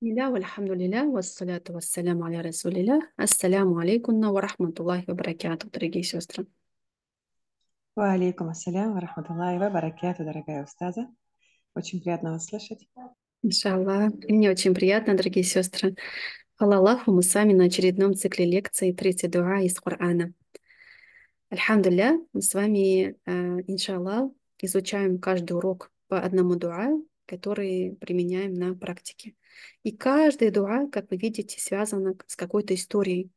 Ля вальхамдулиля, вассаляту вассаляму аля расулиля, ассаляму алейкунна ва рахматуллахи ва баракяту, дорогие сестры. Ва алейкум ассалям ва рахматуллахи ва баракяту, дорогая устаза. Очень приятно вас слышать. Иншалла. мне очень приятно, дорогие сестры. Аллаху, мы с вами на очередном цикле лекций «Третья дуа» из Корана. Альхамдулля, мы с вами, э, иншалла, изучаем каждый урок по одному дуа, которые применяем на практике. И каждая дуа, как вы видите, связана с какой-то историей.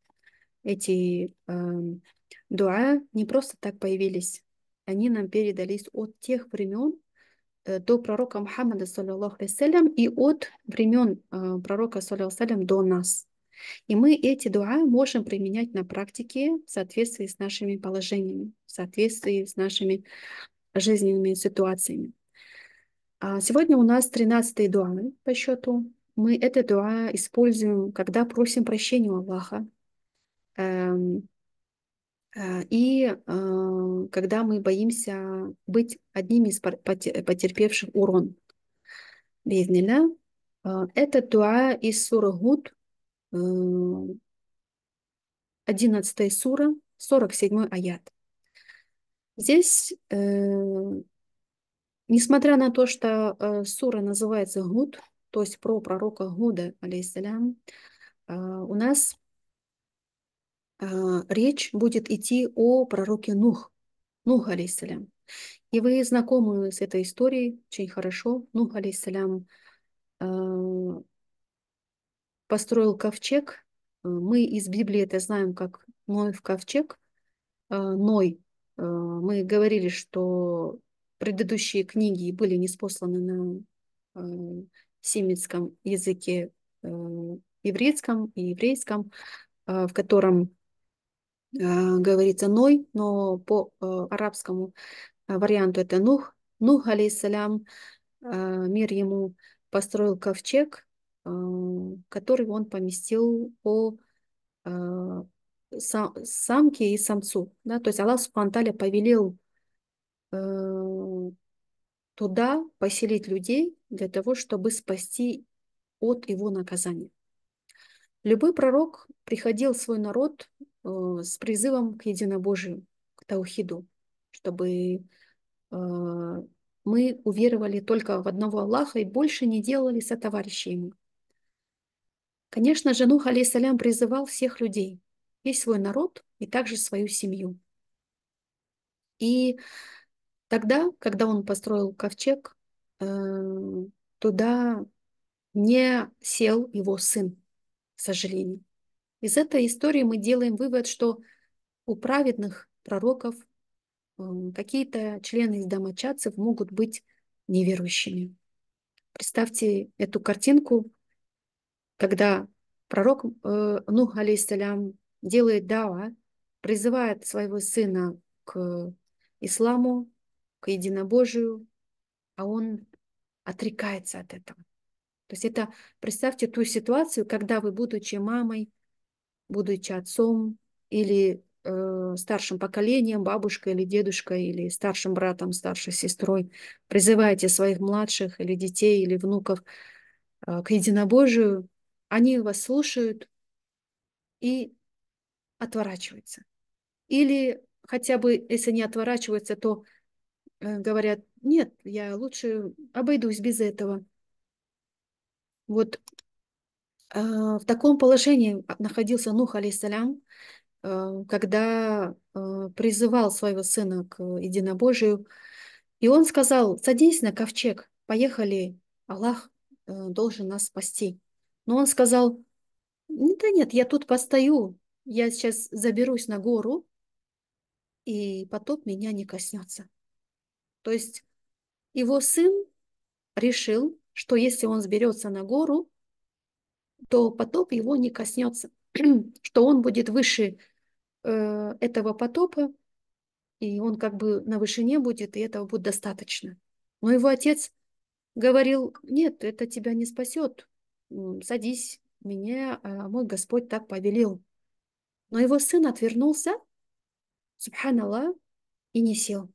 Эти э, дуа не просто так появились, они нам передались от тех времен э, до пророка Мухаммада, саллиллаху алейсалям, и от времен э, пророка, саллиллаху алейсалям, до нас. И мы эти дуа можем применять на практике в соответствии с нашими положениями, в соответствии с нашими жизненными ситуациями. А сегодня у нас 13 дуа по счету. Мы это дуа используем, когда просим прощения у Аллаха. Эм, э, и э, когда мы боимся быть одними из потерпевших урон. Беднина. Э, это дуа из суры Гуд, 11 сура, 47 аят. Здесь Несмотря на то, что э, сура называется Гуд, то есть про пророка Гуда, алейсалям, а, у нас а, речь будет идти о пророке Нух, Нух, алейсалям. И вы знакомы с этой историей очень хорошо. Нух, алейсалям, а, построил ковчег. Мы из Библии это знаем как Ной в ковчег. Ной. Мы говорили, что предыдущие книги были неспосланы на э, семитском языке э, еврейском и еврейском, э, в котором э, говорится Ной, но по э, арабскому э, варианту это Нух. Нух, алейсалям, э, мир ему построил ковчег, э, который он поместил по э, сам, самке и самцу. Да? То есть Аллах Субханталя повелел Э, туда поселить людей для того, чтобы спасти от его наказания. Любой пророк приходил в свой народ э, с призывом к единобожию, к таухиду, чтобы э, мы уверовали только в одного Аллаха и больше не делали сотоварищей ему. Конечно же, Нух, алейсалям, призывал всех людей, весь свой народ и также свою семью. И Тогда, когда он построил ковчег, эм, туда не сел его сын, к сожалению. Из этой истории мы делаем вывод, что у праведных пророков эм, какие-то члены из домочадцев могут быть неверующими. Представьте эту картинку, когда пророк э, Нух, алейсалям, делает дава, призывает своего сына к исламу, к единобожию, а он отрекается от этого. То есть это, представьте ту ситуацию, когда вы, будучи мамой, будучи отцом или э, старшим поколением, бабушкой или дедушкой, или старшим братом, старшей сестрой, призываете своих младших или детей, или внуков э, к единобожию, они вас слушают и отворачиваются. Или хотя бы, если не отворачиваются, то Э, говорят, нет, я лучше обойдусь без этого. Вот э, в таком положении а, находился Нух, алейсалям, э, когда э, призывал своего сына к единобожию. И он сказал, садись на ковчег, поехали, Аллах должен нас спасти. Но он сказал, да нет, я тут постою, я сейчас заберусь на гору, и потоп меня не коснется. То есть его сын решил, что если он сберется на гору, то потоп его не коснется, что он будет выше э, этого потопа, и он как бы на вышине будет, и этого будет достаточно. Но его отец говорил, нет, это тебя не спасет, садись, меня а мой Господь так повелел. Но его сын отвернулся, субханаллах, и не сел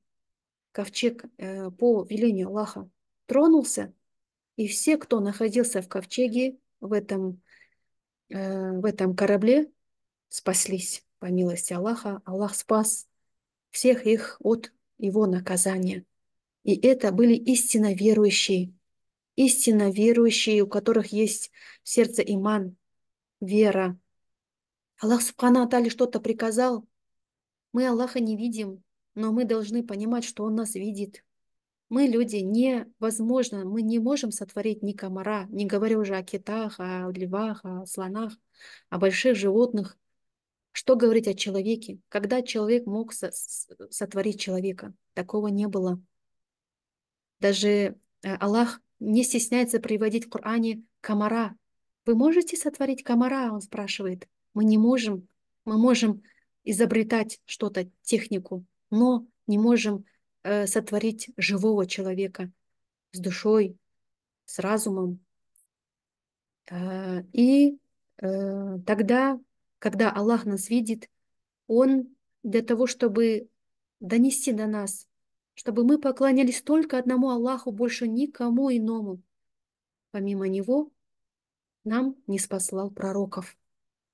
ковчег э, по велению Аллаха тронулся, и все, кто находился в ковчеге, в этом, э, в этом корабле, спаслись по милости Аллаха. Аллах спас всех их от его наказания. И это были истинно верующие, истинно верующие, у которых есть в сердце иман, вера. Аллах Субхану Атали что-то приказал. Мы Аллаха не видим, но мы должны понимать, что он нас видит. Мы люди невозможно, мы не можем сотворить ни комара, не говоря уже о китах, о львах, о слонах, о больших животных. Что говорить о человеке? Когда человек мог сотворить человека? Такого не было. Даже э, Аллах не стесняется приводить в Коране комара. Вы можете сотворить комара? Он спрашивает. Мы не можем. Мы можем изобретать что-то, технику, но не можем э, сотворить живого человека с душой, с разумом. Э, и э, тогда, когда Аллах нас видит, Он для того, чтобы донести до нас, чтобы мы поклонялись только одному Аллаху, больше никому иному. Помимо Него нам не спаслал пророков.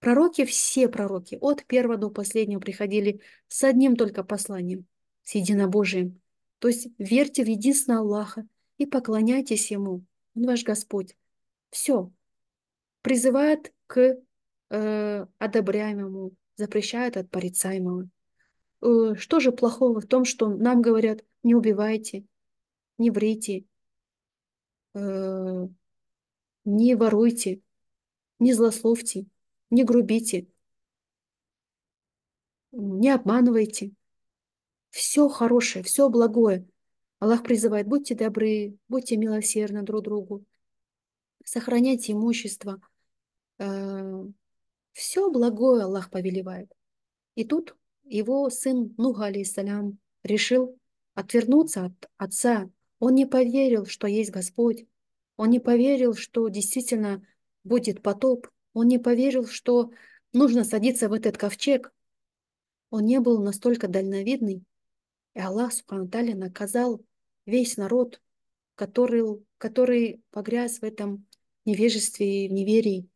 Пророки, все пророки, от первого до последнего приходили с одним только посланием, с единобожием. То есть верьте в единственного Аллаха и поклоняйтесь Ему. Он ваш Господь. Все. Призывает к э, одобряемому, запрещает от порицаемого. Э, что же плохого в том, что нам говорят, не убивайте, не врите, э, не воруйте, не злословьте не грубите, не обманывайте. Все хорошее, все благое. Аллах призывает, будьте добры, будьте милосердны друг другу, сохраняйте имущество. Э, все благое Аллах повелевает. И тут его сын Нуга, алейсалям, решил отвернуться от отца. Он не поверил, что есть Господь. Он не поверил, что действительно будет потоп. Он не поверил, что нужно садиться в этот ковчег. Он не был настолько дальновидный. И Аллах Субханаталя наказал весь народ, который, который погряз в этом невежестве и неверии.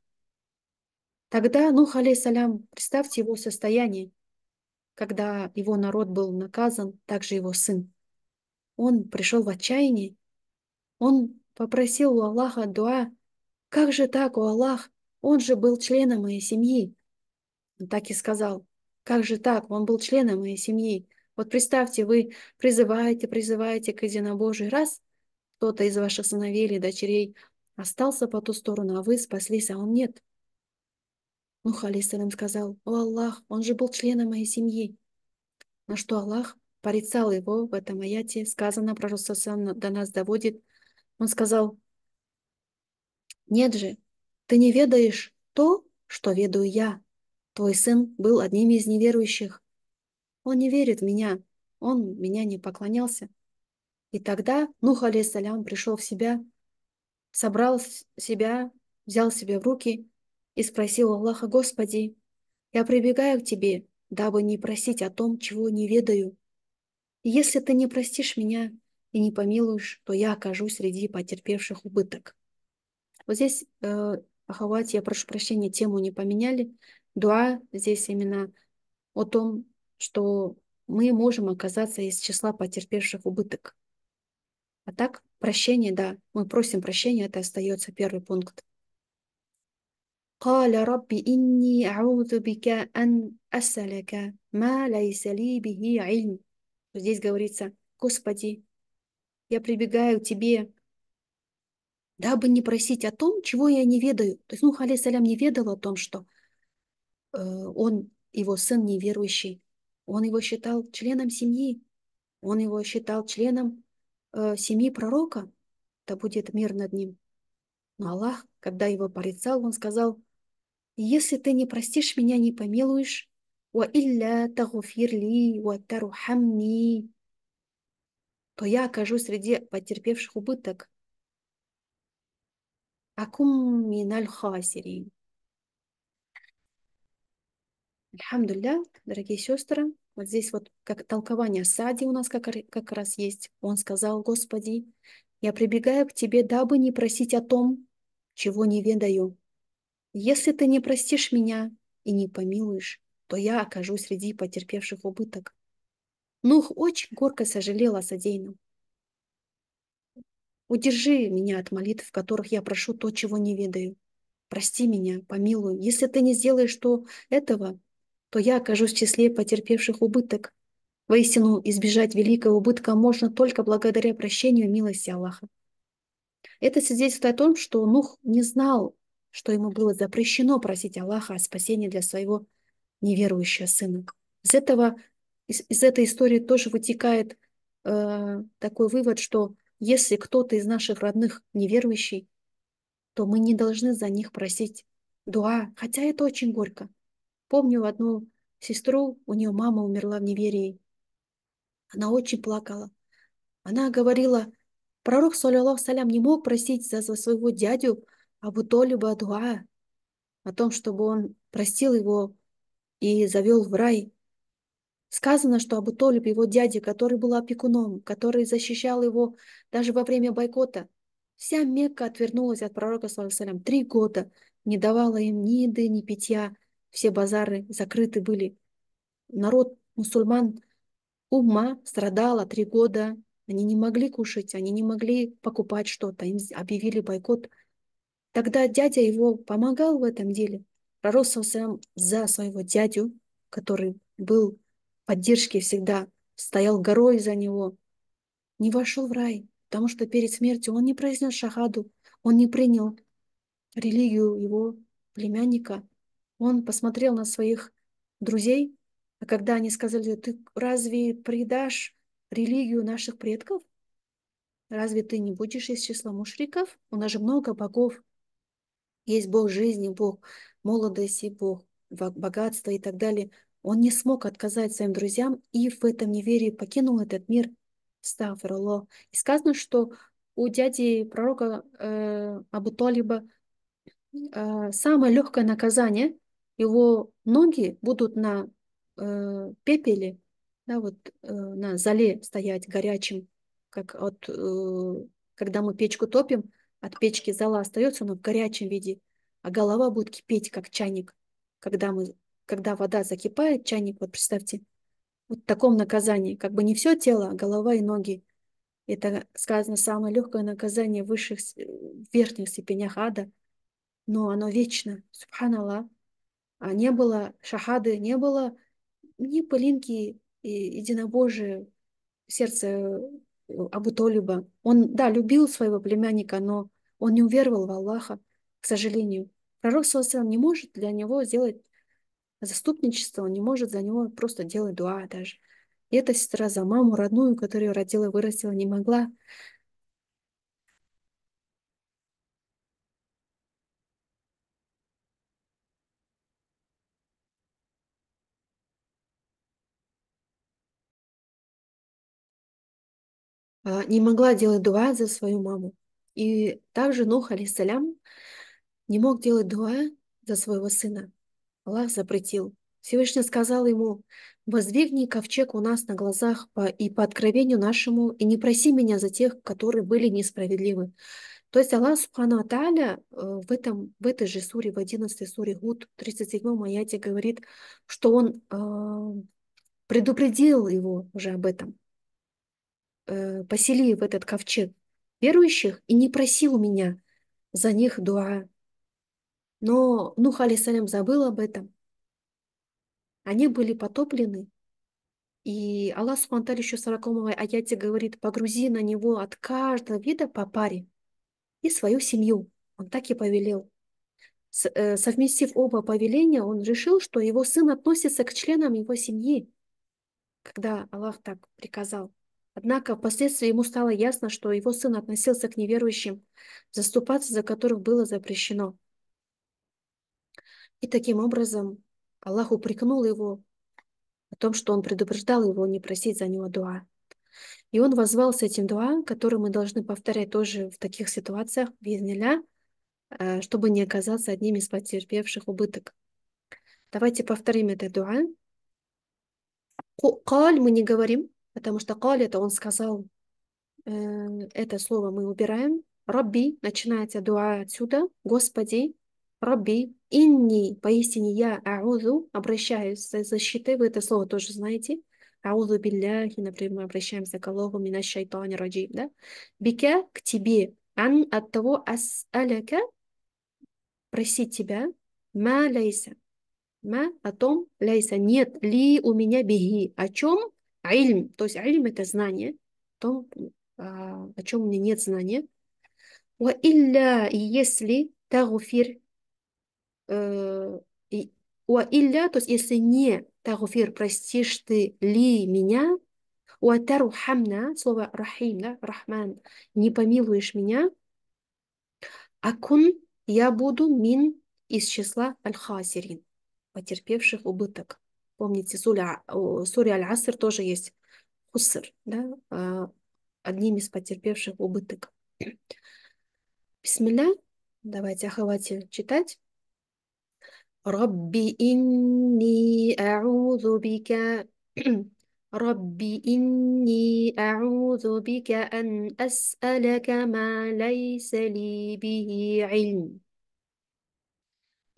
Тогда Нух, алейсалям, представьте его состояние, когда его народ был наказан, также его сын. Он пришел в отчаяние, он попросил у Аллаха дуа, «Как же так, у Аллах, он же был членом моей семьи. Он так и сказал. Как же так? Он был членом моей семьи. Вот представьте, вы призываете, призываете к единобожию. Раз кто-то из ваших сыновей или дочерей остался по ту сторону, а вы спаслись, а он нет. Ну, Халисалям сказал, «О Аллах, он же был членом моей семьи». На что Аллах порицал его в этом аяте, сказано, пророк сам до нас доводит. Он сказал, «Нет же, ты не ведаешь то, что ведаю я. Твой сын был одним из неверующих. Он не верит в меня, он меня не поклонялся. И тогда Нух, алейсалям, пришел в себя, собрал себя, взял себя в руки и спросил Аллаха, «Господи, я прибегаю к Тебе, дабы не просить о том, чего не ведаю. если Ты не простишь меня и не помилуешь, то я окажусь среди потерпевших убыток». Вот здесь э, ахавать, я прошу прощения, тему не поменяли. Дуа здесь именно о том, что мы можем оказаться из числа потерпевших убыток. А так, прощение, да, мы просим прощения, это остается первый пункт. قال رب إني أعوذ بك أن أسألك ما ليس لي به علم. Здесь говорится, Господи, я прибегаю к Тебе, дабы не просить о том, чего я не ведаю. То есть Нух, алейсалям, не ведал о том, что э, он, его сын неверующий, он его считал членом семьи, он его считал членом э, семьи пророка, да будет мир над ним. Но Аллах, когда его порицал, он сказал, «Если ты не простишь меня, не помилуешь, ва илля тагуфирли ва тарухамни, то я окажусь среди потерпевших убыток, أكم من الخاسرين Альхамдулля, дорогие сестры, вот здесь вот как толкование Сади у нас как, как раз есть. Он сказал, Господи, я прибегаю к Тебе, дабы не просить о том, чего не ведаю. Если Ты не простишь меня и не помилуешь, то я окажусь среди потерпевших убыток. Нух очень горко сожалела о содеянном. Удержи меня от молитв, в которых я прошу то, чего не ведаю. Прости меня, помилуй. Если ты не сделаешь то этого, то я окажусь в числе потерпевших убыток. Воистину, избежать великого убытка можно только благодаря прощению милости Аллаха. Это свидетельствует о том, что Нух не знал, что ему было запрещено просить Аллаха о спасении для своего неверующего сына. Из, этого, из, из этой истории тоже вытекает э, такой вывод, что если кто-то из наших родных неверующий, то мы не должны за них просить дуа, хотя это очень горько. Помню одну сестру, у нее мама умерла в неверии. Она очень плакала. Она говорила, пророк, саллиллах салям, не мог просить за своего дядю Абу Толиба дуа, о том, чтобы он простил его и завел в рай. Сказано, что Абутолиб, его дядя, который был опекуном, который защищал его даже во время бойкота, вся Мекка отвернулась от пророка, салям, три года, не давала им ни еды, ни питья, все базары закрыты были. Народ мусульман ума страдала три года, они не могли кушать, они не могли покупать что-то, им объявили бойкот. Тогда дядя его помогал в этом деле. Пророк салям, за своего дядю, который был поддержки всегда, стоял горой за него, не вошел в рай, потому что перед смертью он не произнес шахаду, он не принял религию его племянника. Он посмотрел на своих друзей, а когда они сказали, ты разве предашь религию наших предков? Разве ты не будешь из числа мушриков? У нас же много богов. Есть бог жизни, бог молодости, бог богатства и так далее. Он не смог отказать своим друзьям и в этом неверии покинул этот мир. Ставроло. И сказано, что у дяди пророка э, Толиба э, самое легкое наказание, его ноги будут на э, пепеле, да, вот э, на зале стоять горячим, как от, э, когда мы печку топим, от печки зала остается, но в горячем виде, а голова будет кипеть, как чайник, когда мы когда вода закипает, чайник, вот представьте, вот в таком наказании, как бы не все тело, а голова и ноги. Это сказано самое легкое наказание в высших, э, в верхних степенях ада, но оно вечно, субханаллах. А не было шахады, не было ни пылинки и единобожия сердце э, Абу Толиба. Он, да, любил своего племянника, но он не уверовал в Аллаха, к сожалению. Пророк Саласалам не может для него сделать заступничество, он не может за него просто делать дуа даже. И эта сестра за маму родную, которую родила, и вырастила, не могла. А, не могла делать дуа за свою маму. И также Нух, алиссалям, не мог делать дуа за своего сына. Аллах запретил. Всевышний сказал ему, «Воздвигни ковчег у нас на глазах по, и по откровению нашему, и не проси меня за тех, которые были несправедливы». То есть Аллах Субхану Аталя э, в, этом, в этой же суре, в 11 суре Гуд, 37 аяте говорит, что он э, предупредил его уже об этом, э, посели в этот ковчег верующих и не просил меня за них дуа, но Нух алейсалям забыл об этом. Они были потоплены. И Аллах Субтитры еще в 40 аяте говорит, погрузи на него от каждого вида по паре и свою семью. Он так и повелел. Э, совместив оба повеления, он решил, что его сын относится к членам его семьи, когда Аллах так приказал. Однако впоследствии ему стало ясно, что его сын относился к неверующим, заступаться за которых было запрещено. И таким образом Аллах упрекнул его о том, что он предупреждал его не просить за него дуа. И он возвал с этим дуа, который мы должны повторять тоже в таких ситуациях, бизнеля, э, чтобы не оказаться одним из потерпевших убыток. Давайте повторим это дуа. Каль мы не говорим, потому что каль это он сказал. Э, это слово мы убираем. Рабби, начинается дуа отсюда. Господи, Раби, инни, поистине я, аузу, обращаюсь, за защитой. вы это слово тоже знаете. Аузу билляхи, например, мы обращаемся к Аллаху, мина шайтане раджи, да? Бика к тебе, ан от того ас ас'аляка, просить тебя, ма лейса, ма о том, лейса, нет ли у меня беги, о чем? Айльм, то есть айльм это знание, о том, а, о чем у меня нет знания. Ва илля, если тагуфир, Э, уа илля, то есть если не тагуфир, простишь ты ли меня, уа тарухамна, слово рахим, да, рахман, не помилуешь меня, акун, я буду мин из числа аль-хасирин, потерпевших убыток. Помните, суля, суре аль-аср тоже есть хуср, да, а, одним из потерпевших убыток. Бисмилля, давайте, ахавати читать. رب إني أعوذ بك رب إني أعوذ بك أن أسألك ما ليس لي به علم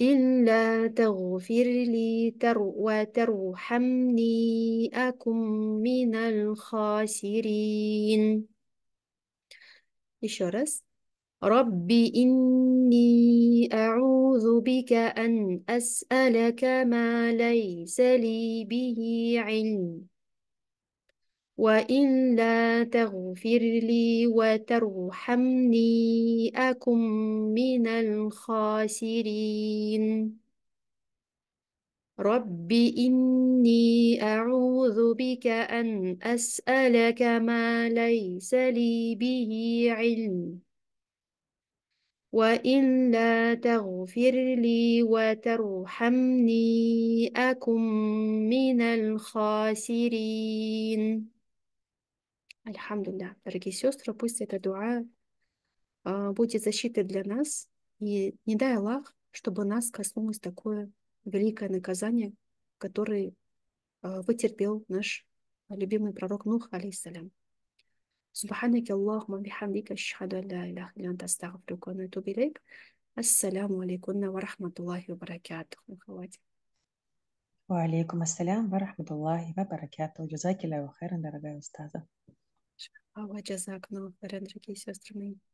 إلا تغفر لي تر وترحمني أكم من الخاسرين إشارة رب إني أعوذ بك أن أسألك ما ليس لي به علم وإن لا تغفر لي وترحمني أكن من الخاسرين رب إني أعوذ بك أن أسألك ما ليس لي به علم وإلا تغفر لي وترحمني أكم من الخاسرين الحمد لله дорогие сестры, пусть эта дуа а, будет защитой для нас. И не дай Аллах, чтобы нас коснулось такое великое наказание, которое а, вытерпел наш любимый пророк Нух, алейсалям. سبحانك اللهم بحمدك أشهد أن لا إله إلا أنت أستغفرك وأتوب إليك السلام عليكم ورحمة الله وبركاته أخواتي وعليكم السلام ورحمة الله وبركاته جزاك الله خيرا دорогая أستاذة وجزاك الله خيرا дорогие أستاذة